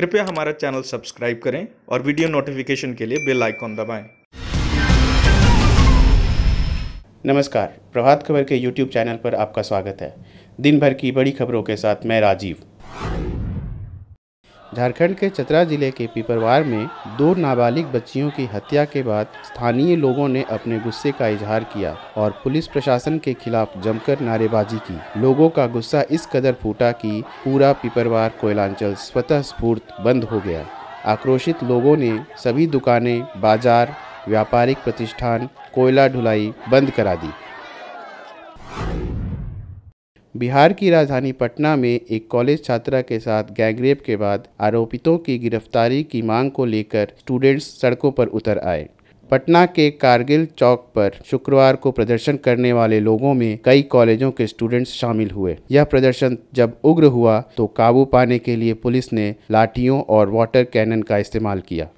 कृपया हमारा channel subscribe करें और वीडियो नोटिफिकेशन के लिए बेल आइकॉन दबाएं। नमस्कार प्रभात खबर के YouTube चैनल पर आपका स्वागत है दिन भर की बड़ी खबरों के साथ मैं राजीव झारखंड के चतरा जिले के पिपरवार में दो नाबालिग बच्चियों की हत्या के बाद स्थानीय लोगों ने अपने गुस्से का इजहार किया और पुलिस प्रशासन के खिलाफ जमकर नारेबाजी की लोगों का गुस्सा इस कदर फूटा कि पूरा पिपरवार कोयलांचल स्वतः स्फूर्त बंद हो गया आक्रोशित लोगों ने सभी दुकानें बाजार व्यापारिक प्रतिष्ठान कोयला ढुलाई बंद करा दी बिहार की राजधानी पटना में एक कॉलेज छात्रा के साथ गैंगरेप के बाद आरोपितों की गिरफ्तारी की मांग को लेकर स्टूडेंट्स सड़कों पर उतर आए पटना के कारगिल चौक पर शुक्रवार को प्रदर्शन करने वाले लोगों में कई कॉलेजों के स्टूडेंट्स शामिल हुए यह प्रदर्शन जब उग्र हुआ तो काबू पाने के लिए पुलिस ने लाठियों और वाटर कैनन का इस्तेमाल किया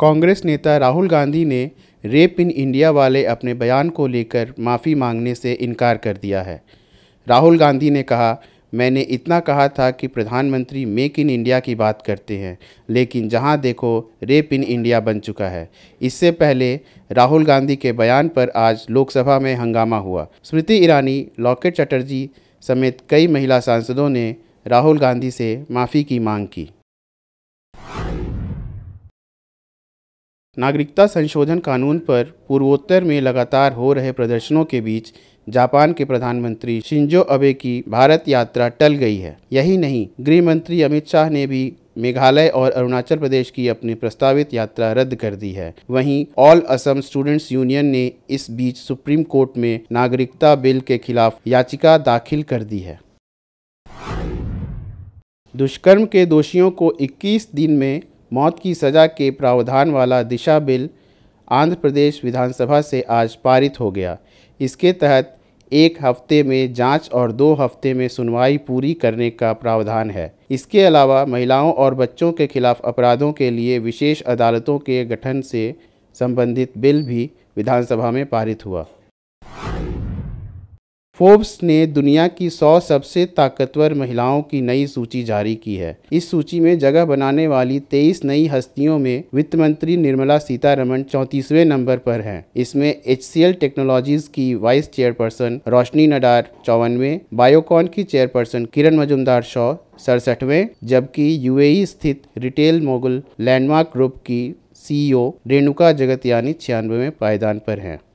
कांग्रेस नेता राहुल गांधी ने रेप इन इंडिया वाले अपने बयान को लेकर माफ़ी मांगने से इनकार कर दिया है राहुल गांधी ने कहा मैंने इतना कहा था कि प्रधानमंत्री मेक इन इंडिया की बात करते हैं लेकिन जहां देखो रेप इन इंडिया बन चुका है इससे पहले राहुल गांधी के बयान पर आज लोकसभा में हंगामा हुआ स्मृति ईरानी लॉकेट चटर्जी समेत कई महिला सांसदों ने राहुल गांधी से माफ़ी की मांग की नागरिकता संशोधन कानून पर पूर्वोत्तर में लगातार हो रहे प्रदर्शनों के बीच जापान के प्रधानमंत्री शिंजो अबे की भारत यात्रा टल गई है यही नहीं गृह मंत्री अमित शाह ने भी मेघालय और अरुणाचल प्रदेश की अपनी प्रस्तावित यात्रा रद्द कर दी है वहीं ऑल असम स्टूडेंट्स यूनियन ने इस बीच सुप्रीम कोर्ट में नागरिकता बिल के खिलाफ याचिका दाखिल कर दी है दुष्कर्म के दोषियों को 21 दिन में मौत की सज़ा के प्रावधान वाला दिशा बिल आंध्र प्रदेश विधानसभा से आज पारित हो गया इसके तहत एक हफ्ते में जांच और दो हफ्ते में सुनवाई पूरी करने का प्रावधान है इसके अलावा महिलाओं और बच्चों के खिलाफ अपराधों के लिए विशेष अदालतों के गठन से संबंधित बिल भी विधानसभा में पारित हुआ फोर्ब्स ने दुनिया की 100 सबसे ताकतवर महिलाओं की नई सूची जारी की है इस सूची में जगह बनाने वाली 23 नई हस्तियों में वित्त मंत्री निर्मला सीतारमन चौंतीसवें नंबर पर हैं इसमें एच टेक्नोलॉजीज की वाइस चेयरपर्सन रोशनी नडार चौवनवे बायोकॉन की चेयरपर्सन किरण मजुमदार शॉ सड़सठवें जबकि यू स्थित रिटेल मोगल लैंडमार्क ग्रुप की सीईओ रेणुका जगत यानी छियानवे में पायदान पर हैं